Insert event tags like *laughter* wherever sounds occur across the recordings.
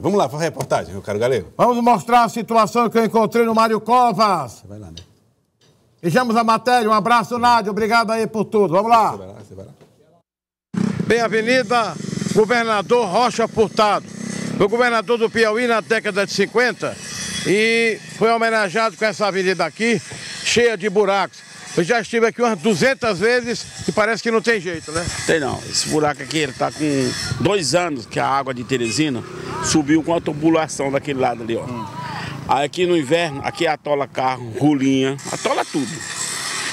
Vamos lá, para a reportagem, meu caro galego. Vamos mostrar a situação que eu encontrei no Mário Covas. Você vai lá, né? Vejamos a matéria. Um abraço, Nádio. Obrigado aí por tudo. Vamos lá. Você vai lá, você vai lá. Bem, Avenida Governador Rocha Portado, Foi governador do Piauí na década de 50 e foi homenageado com essa avenida aqui, cheia de buracos. Eu já estive aqui umas 200 vezes e parece que não tem jeito, né? Tem não. Esse buraco aqui, ele tá com dois anos que a água de Teresina subiu com a tubulação daquele lado ali, ó. Hum. Aí aqui no inverno, aqui atola carro, rolinha, atola tudo.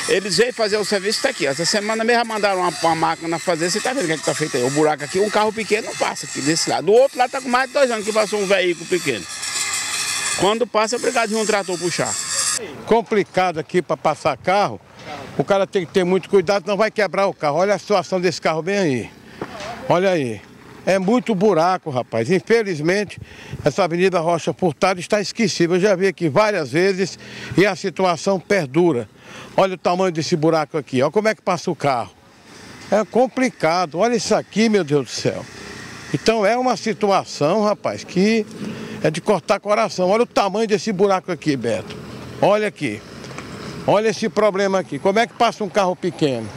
Eles veem fazer o serviço, tá aqui. Essa semana mesmo mandaram uma, uma máquina fazer, você tá vendo o que, é que tá feito aí? O buraco aqui, um carro pequeno não passa aqui desse lado. Do outro lado tá com mais de dois anos que passou um veículo pequeno. Quando passa, é obrigado de um trator puxar. Complicado aqui para passar carro, o cara tem que ter muito cuidado, não vai quebrar o carro. Olha a situação desse carro bem aí. Olha aí. É muito buraco, rapaz. Infelizmente, essa Avenida Rocha Furtado está esquecida. Eu já vi aqui várias vezes e a situação perdura. Olha o tamanho desse buraco aqui, olha como é que passa o carro. É complicado, olha isso aqui, meu Deus do céu. Então é uma situação, rapaz, que é de cortar coração. Olha o tamanho desse buraco aqui, Beto. Olha aqui. Olha esse problema aqui. Como é que passa um carro pequeno?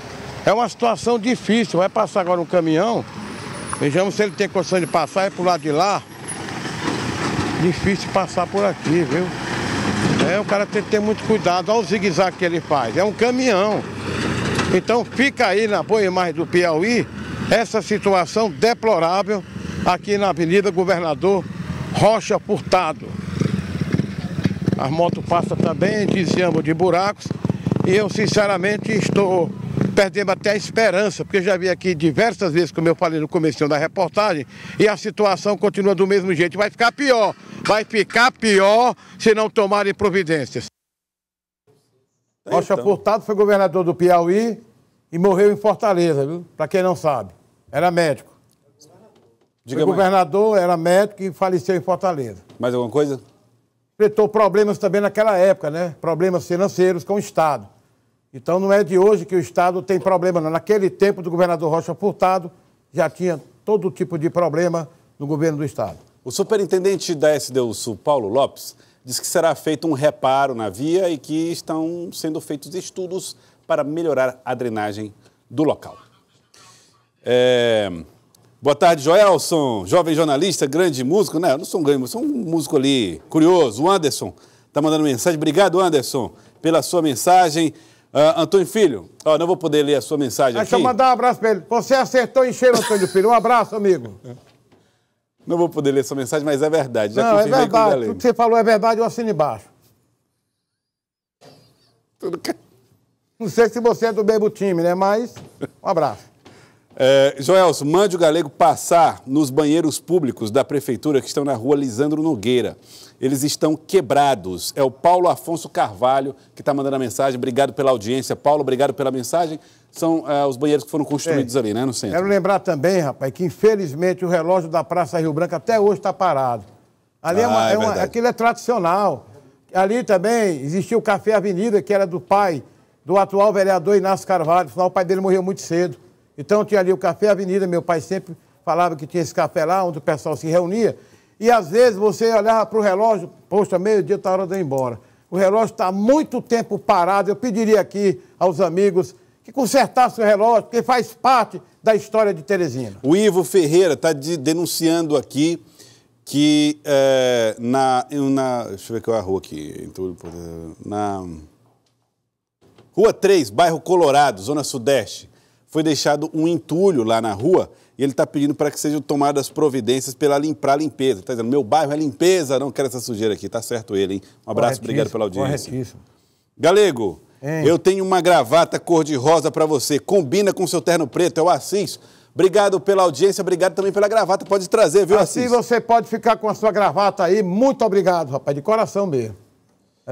É uma situação difícil. Vai passar agora um caminhão, Vejamos se ele tem condição de passar, é pro lado de lá. Difícil passar por aqui, viu? É, o cara tem que ter muito cuidado. Olha o zigue-zague que ele faz. É um caminhão. Então fica aí na boa imagem do Piauí essa situação deplorável aqui na Avenida Governador Rocha Furtado. As motos passam também, desviamos de buracos. E eu, sinceramente, estou perdemos até a esperança, porque já vi aqui diversas vezes, como eu falei no começo da reportagem, e a situação continua do mesmo jeito. Vai ficar pior, vai ficar pior se não tomarem providências. Então. Rocha então. Furtado foi governador do Piauí e morreu em Fortaleza, viu? Para quem não sabe. Era médico. Diga foi governador, era médico e faleceu em Fortaleza. Mais alguma coisa? Enfrentou problemas também naquela época, né? Problemas financeiros com o Estado. Então não é de hoje que o Estado tem problema, não. Naquele tempo do governador Rocha Furtado, já tinha todo tipo de problema no governo do Estado. O superintendente da SDU Sul, Paulo Lopes, diz que será feito um reparo na via e que estão sendo feitos estudos para melhorar a drenagem do local. É... Boa tarde, Joelson, jovem jornalista, grande músico, né? Eu não sou um grande músico, sou um músico ali curioso. O Anderson está mandando mensagem. Obrigado, Anderson, pela sua mensagem. Uh, Antônio Filho, ó, não vou poder ler a sua mensagem Deixa aqui. Deixa eu mandar um abraço para ele. Você acertou em cheiro, Antônio Filho. Um abraço, amigo. Não vou poder ler sua mensagem, mas é verdade. Já não, é verdade. Tudo que você falou é verdade, eu assino embaixo. Tudo que... Não sei se você é do mesmo time, né? Mas um abraço. É, Joels, mande o galego passar nos banheiros públicos da prefeitura que estão na rua Lisandro Nogueira. Eles estão quebrados. É o Paulo Afonso Carvalho que está mandando a mensagem. Obrigado pela audiência, Paulo. Obrigado pela mensagem. São é, os banheiros que foram construídos é. ali, né, no centro. Quero lembrar também, rapaz, que infelizmente o relógio da Praça Rio Branco até hoje está parado. Ali é ah, é, uma, é uma, aquilo é tradicional. Ali também existia o Café Avenida, que era do pai do atual vereador Inácio Carvalho. Afinal, o pai dele morreu muito cedo. Então tinha ali o Café Avenida, meu pai sempre falava que tinha esse café lá, onde o pessoal se reunia. E às vezes você olhava para o relógio, poxa, meio-dia está hora de ir embora. O relógio está muito tempo parado. Eu pediria aqui aos amigos que consertassem o relógio, porque faz parte da história de Teresina. O Ivo Ferreira está de, denunciando aqui que é, na, na. Deixa eu ver qual é a rua aqui. Eh, na. Rua 3, bairro Colorado, Zona Sudeste foi deixado um entulho lá na rua e ele está pedindo para que sejam tomadas providências para limpar a limpeza. Está dizendo, meu bairro é limpeza, não quero essa sujeira aqui. Está certo ele, hein? Um abraço, obrigado pela audiência. Galego, hein? eu tenho uma gravata cor-de-rosa para você. Combina com seu terno preto, é o Assis. Obrigado pela audiência, obrigado também pela gravata. Pode trazer, viu, assim Assis? Assim você pode ficar com a sua gravata aí. Muito obrigado, rapaz, de coração mesmo.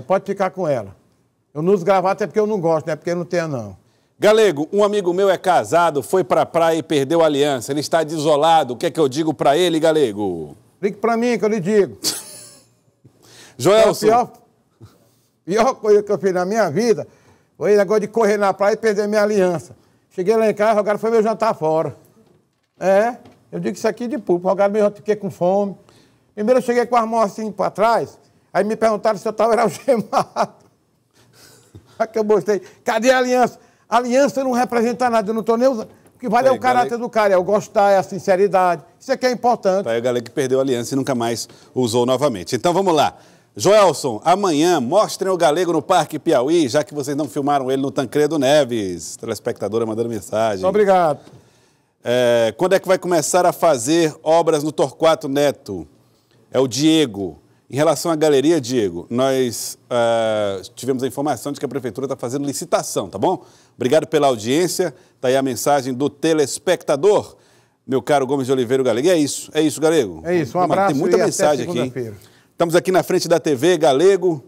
pode ficar com ela. Eu não uso gravata é porque eu não gosto, não né? é porque eu não tenho, não. Galego, um amigo meu é casado, foi para praia e perdeu a aliança. Ele está desolado. O que é que eu digo para ele, Galego? Ligue para mim que eu lhe digo. *laughs* Joelson. É pior, pior coisa que eu fiz na minha vida foi o negócio de correr na praia e perder minha aliança. Cheguei lá em casa, o cara foi meu jantar fora. É, eu digo isso aqui de pulpo. O cara me fiquei com fome. Primeiro eu cheguei com as mãos assim para trás, aí me perguntaram se eu estava algemado. *laughs* Aí que eu mostrei, cadê a aliança? Aliança não representa nada, eu não estou nem usando. O que vale é, é o caráter galera... do cara, é o gostar, é a sinceridade. Isso é que é importante. Tá aí a galera que perdeu a aliança e nunca mais usou novamente. Então vamos lá. Joelson, amanhã mostrem o galego no Parque Piauí, já que vocês não filmaram ele no Tancredo Neves. Telespectadora mandando mensagem. obrigado. É, quando é que vai começar a fazer obras no Torquato Neto? É o Diego. Em relação à galeria, Diego, nós uh, tivemos a informação de que a prefeitura está fazendo licitação, tá bom? Obrigado pela audiência. Está aí a mensagem do telespectador, meu caro Gomes de Oliveira Galego. É isso, é isso, Galego. É isso, um abraço. Tem muita mensagem aqui. Estamos aqui na frente da TV, Galego.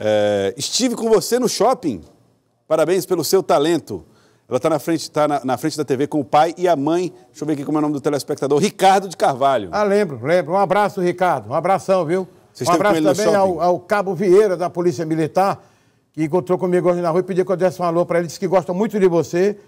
Eh, estive com você no shopping. Parabéns pelo seu talento. Ela está na, frente, tá na, na, frente da TV com o pai e a mãe. Deixa eu ver aqui como é o nome do telespectador. Ricardo de Carvalho. Ah, lembro, lembro. Um abraço, Ricardo. Um abração, viu? Vocês um abraço também ao, ao, Cabo Vieira, da Polícia Militar, que encontrou comigo hoje na rua e pediu que eu desse um alô para ele. Disse que gosta muito de você,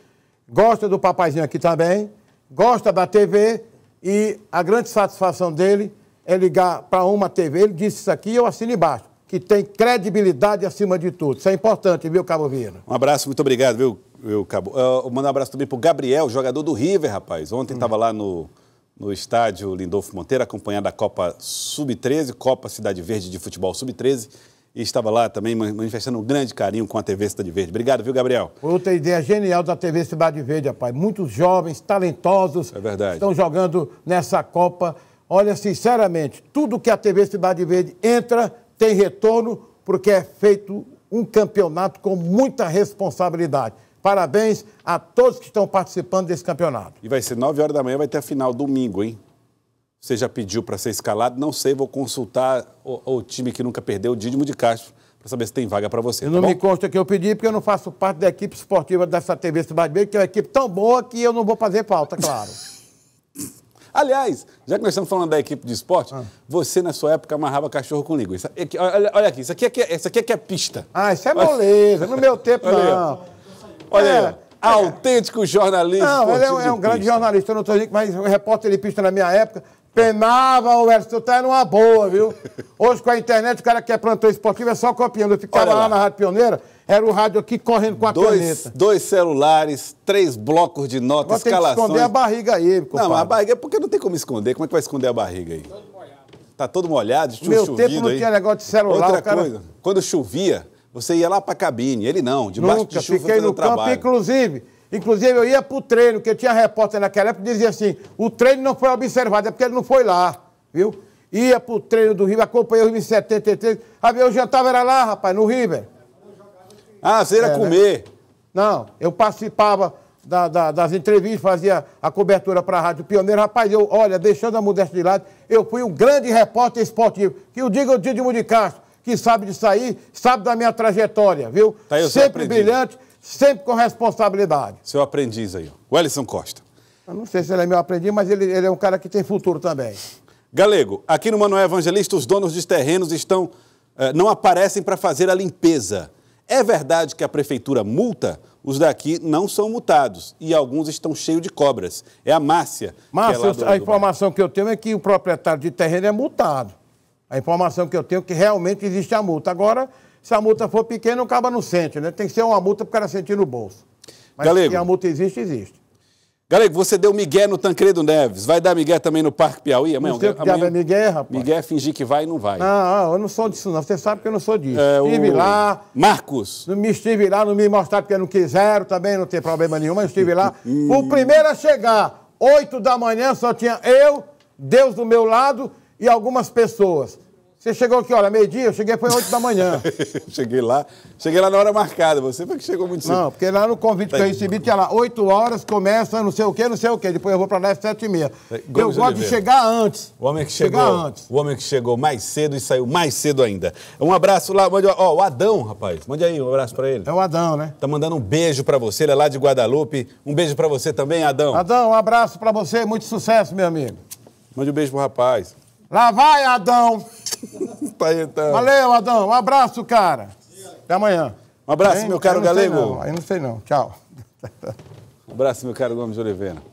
gosta do papazinho aqui também, gosta da TV e a grande satisfação dele é ligar para uma TV. Ele disse isso aqui eu assino embaixo. Que tem credibilidade acima de tudo. Isso é importante, viu, Cabo Vieira? Um abraço, muito obrigado, viu? eu acabo. Uh, um abraço também para o Gabriel, jogador do River, rapaz. Ontem estava hum. lá no, no estádio Lindolfo Monteiro, acompanhando a Copa Sub-13, Copa Cidade Verde de Futebol Sub-13. E estava lá também manifestando um grande carinho com a TV Cidade Verde. Obrigado, viu, Gabriel? Outra ideia genial da TV Cidade Verde, rapaz. Muitos jovens, talentosos, é estão jogando nessa Copa. Olha, sinceramente, tudo que a TV Cidade Verde entra tem retorno, porque é feito um campeonato com muita responsabilidade. Parabéns a todos que estão participando desse campeonato. E vai ser 9 horas da manhã, vai ter a final domingo, hein? Você já pediu para ser escalado? Não sei, vou consultar o, o time que nunca perdeu, o Dídimo de Castro, para saber se tem vaga para você. Tá não bom? me consta que eu pedi, porque eu não faço parte da equipe esportiva dessa TV Cidade Verde, que é uma equipe tão boa que eu não vou fazer falta, claro. *laughs* Aliás, já que nós estamos falando da equipe de esporte, ah. você na sua época amarrava cachorro com língua. Isso, aqui, olha, olha, aqui, isso aqui, é, é isso aqui é que é pista. Ah, isso é moleza. No meu tempo, não. Olha é, Autêntico jornalista. Não, ele é, um, é um grande jornalista, eu não estou dizendo, mas um repórter de pista na minha época, penava, o Edson, tá numa boa, viu? Hoje com a internet, o cara que é plantão esportivo é só copiando. Eu ficava lá. lá. na Rádio Pioneira, era o rádio aqui correndo com a dois, caneta. Dois celulares, três blocos de notas, Agora escalações. Tem que esconder a barriga aí, compadre. Não, a barriga, porque não tem como esconder. Como é que vai esconder a barriga aí? Todo molhado. Tá todo molhado, chu Meu tempo não aí. tinha negócio de celular, Outra cara... coisa, quando chovia, você ia lá para a cabine, ele não, debaixo Nunca, de chuva fiquei no campo, inclusive. Inclusive, eu ia para o treino, que tinha repórter naquela época, dizia assim, o treino não foi observado, é porque ele não foi lá, viu? Ia para o treino do River, acompanhei o River em 73. Ah, eu jantava era lá, rapaz, no River. Ah, você ia é, né? comer. Né? Não, eu participava da, da, das entrevistas, fazia a cobertura para a Rádio Pioneiro. Rapaz, eu, olha, deixando a modéstia de lado, eu fui um grande repórter esportivo. Que o diga o Didimo de Castro, que sabe disso aí, sabe da minha trajetória, viu? Tá aí, sempre brilhante, sempre com responsabilidade. Seu aprendiz aí, o Costa. Eu não sei se ele é meu aprendiz, mas ele, ele é um cara que tem futuro também. Galego, aqui no Manoel Evangelista, os donos de terrenos estão eh, não aparecem para fazer a limpeza. É verdade que a prefeitura multa? Os daqui não são multados e alguns estão cheios de cobras. É a Márcia. É Márcia, é a informação que eu tenho é que o proprietário de terreno é multado. A informação que eu tenho é que realmente existe a multa. Agora, se a multa for pequena, o caba não sente, né? Tem que ser uma multa para o cara sentir no bolso. Mas Galego, se a multa existe, existe. Galego, você deu Miguel no Tancredo Neves. Vai dar Miguel também no Parque Piauí amanhã? Não sei o que amanhã... é Miguel, rapaz. Miguel é fingir que vai e não vai. Não, eu não sou disso não. Você sabe que eu não sou disso. É, estive o... lá... Marcos. Não me estive lá, não me mostraram porque não quiseram também, não tem problema nenhum, mas estive lá. *laughs* o primeiro a chegar, 8 da manhã, só tinha eu, Deus do meu lado e algumas pessoas. Você chegou aqui, olha, meio-dia, eu cheguei foi 8 da manhã. *laughs* cheguei lá, cheguei lá na hora marcada, você foi que chegou muito cedo. Não, porque lá no convite tá que eu recebi tinha lá 8 horas, começa não sei o quê, não sei o quê, depois eu vou para lá às é 7 e meia. É, eu gosto Oliveira. de chegar antes. O homem que chegou, chegar antes. O homem que chegou mais cedo e saiu mais cedo ainda. Um abraço lá, mande, ó, o Adão, rapaz, mande aí um abraço para ele. É o Adão, né? Tá mandando um beijo para você, ele é lá de Guadalupe. Um beijo para você também, Adão. Adão, um abraço para você, muito sucesso, meu amigo. Mande um beijo pro rapaz. Lá vai, Adão. *laughs* tá aí, então. Valeu, Adão. Um abraço, cara. Até amanhã. Um abraço, Bem, meu caro Galego. Aí não sei não. Tchau. Um abraço, meu caro Gomes Oliveira.